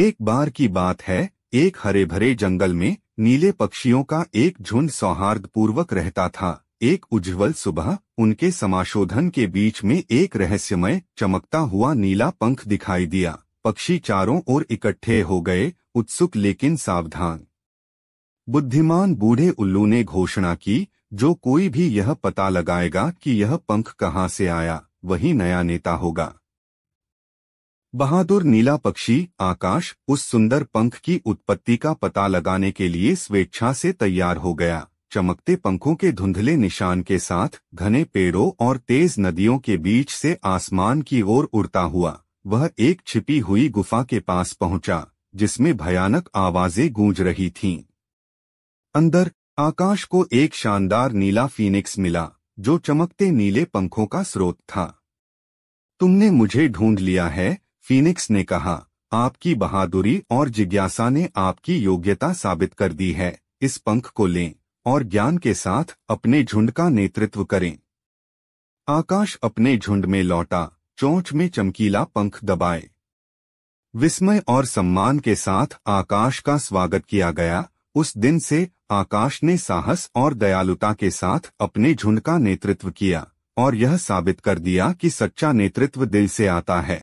एक बार की बात है एक हरे भरे जंगल में नीले पक्षियों का एक झुंड सौहार्दपूर्वक रहता था एक उज्जवल सुबह उनके समाशोधन के बीच में एक रहस्यमय चमकता हुआ नीला पंख दिखाई दिया पक्षी चारों ओर इकट्ठे हो गए उत्सुक लेकिन सावधान बुद्धिमान बूढ़े उल्लू ने घोषणा की जो कोई भी यह पता लगाएगा कि यह पंख कहाँ से आया वही नया नेता होगा बहादुर नीला पक्षी आकाश उस सुंदर पंख की उत्पत्ति का पता लगाने के लिए स्वेच्छा से तैयार हो गया चमकते पंखों के धुंधले निशान के साथ घने पेड़ों और तेज नदियों के बीच से आसमान की ओर उड़ता हुआ वह एक छिपी हुई गुफा के पास पहुंचा जिसमें भयानक आवाजें गूंज रही थीं। अंदर आकाश को एक शानदार नीला फीनिक्स मिला जो चमकते नीले पंखों का स्रोत था तुमने मुझे ढूंढ लिया है फीनिक्स ने कहा आपकी बहादुरी और जिज्ञासा ने आपकी योग्यता साबित कर दी है इस पंख को लें और ज्ञान के साथ अपने झुंड का नेतृत्व करें आकाश अपने झुंड में लौटा चोंच में चमकीला पंख दबाए विस्मय और सम्मान के साथ आकाश का स्वागत किया गया उस दिन से आकाश ने साहस और दयालुता के साथ अपने झुंड का नेतृत्व किया और यह साबित कर दिया कि सच्चा नेतृत्व दिल से आता है